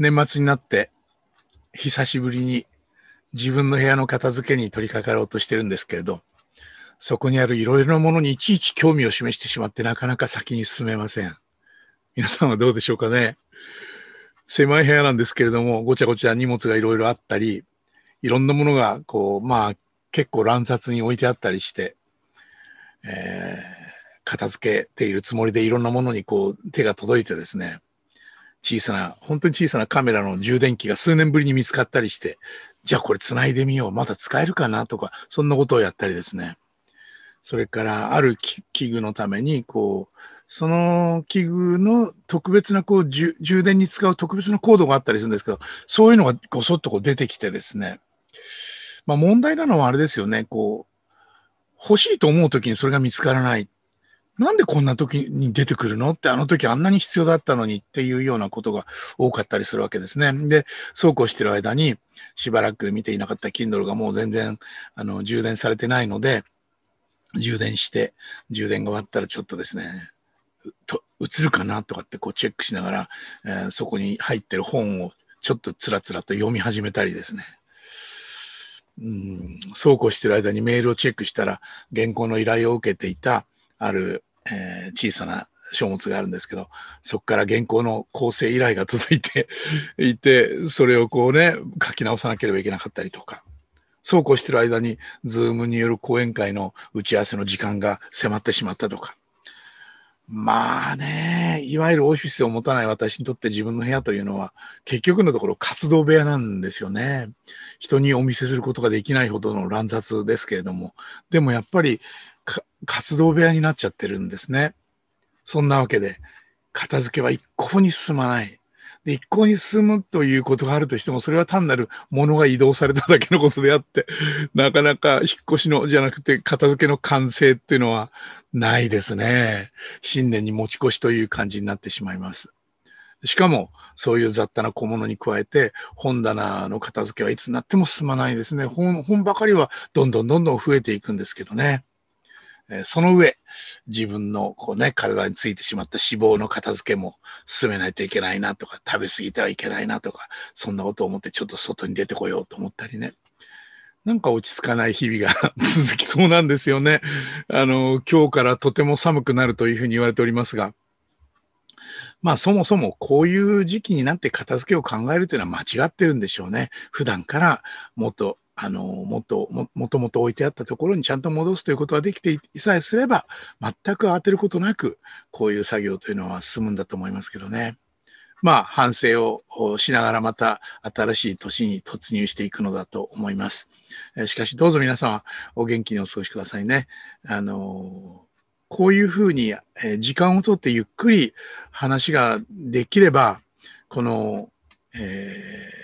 年末になって、久しぶりに自分の部屋の片付けに取り掛かろうとしてるんですけれど、そこにあるいろいろなものにいちいち興味を示してしまってなかなか先に進めません。皆さんはどうでしょうかね狭い部屋なんですけれども、ごちゃごちゃ荷物がいろいろあったり、いろんなものが、こう、まあ、結構乱雑に置いてあったりして、えー、片付けているつもりでいろんなものにこう手が届いてですね、小さな、本当に小さなカメラの充電器が数年ぶりに見つかったりして、じゃあこれ繋いでみよう、まだ使えるかなとか、そんなことをやったりですね。それからある器具のために、こう、その器具の特別なこう充電に使う特別なコードがあったりするんですけど、そういうのがごそっとこう出てきてですね。まあ問題なのはあれですよね。こう、欲しいと思う時にそれが見つからないなんでこんな時に出てくるのって、あの時あんなに必要だったのにっていうようなことが多かったりするわけですね。で、そうこうしてる間に、しばらく見ていなかった Kindle がもう全然、あの、充電されてないので、充電して、充電が終わったらちょっとですね、と映るかなとかってこうチェックしながら、えー、そこに入ってる本をちょっとつらつらと読み始めたりですね。うん、そうこうしてる間にメールをチェックしたら、原稿の依頼を受けていた、あるえー、小さな書物があるんですけど、そこから原稿の構成依頼が続いて いて、それをこうね、書き直さなければいけなかったりとか、そうこうしてる間に、ズームによる講演会の打ち合わせの時間が迫ってしまったとか、まあね、いわゆるオフィスを持たない私にとって自分の部屋というのは、結局のところ活動部屋なんですよね。人にお見せすることができないほどの乱雑ですけれども、でもやっぱり、活動部屋になっちゃってるんですね。そんなわけで、片付けは一向に進まない。で、一向に進むということがあるとしても、それは単なる物が移動されただけのことであって、なかなか引っ越しの、じゃなくて片付けの完成っていうのはないですね。新年に持ち越しという感じになってしまいます。しかも、そういう雑多な小物に加えて、本棚の片付けはいつになっても進まないですね。本、本ばかりはどんどんどんどん増えていくんですけどね。えその上、自分のこうね、体についてしまった脂肪の片付けも進めないといけないなとか、食べ過ぎてはいけないなとか、そんなことを思ってちょっと外に出てこようと思ったりね。なんか落ち着かない日々が 続きそうなんですよね。あの、今日からとても寒くなるというふうに言われておりますが。まあそもそもこういう時期になって片付けを考えるというのは間違ってるんでしょうね。普段からもっとあの、もっとも、もともと置いてあったところにちゃんと戻すということができていさえすれば、全く当てることなく、こういう作業というのは進むんだと思いますけどね。まあ、反省をしながらまた新しい年に突入していくのだと思います。しかし、どうぞ皆様、お元気にお過ごしくださいね。あの、こういうふうに時間をとってゆっくり話ができれば、この、えー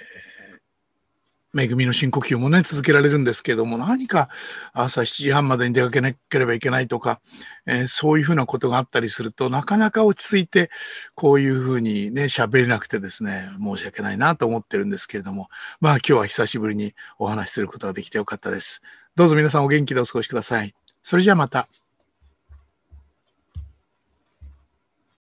恵みの深呼吸もね、続けられるんですけれども、何か朝7時半までに出かけなければいけないとか、えー、そういうふうなことがあったりすると、なかなか落ち着いて、こういうふうにね、喋れなくてですね、申し訳ないなと思ってるんですけれども、まあ今日は久しぶりにお話しすることができてよかったです。どうぞ皆さんお元気でお過ごしください。それじゃあまた。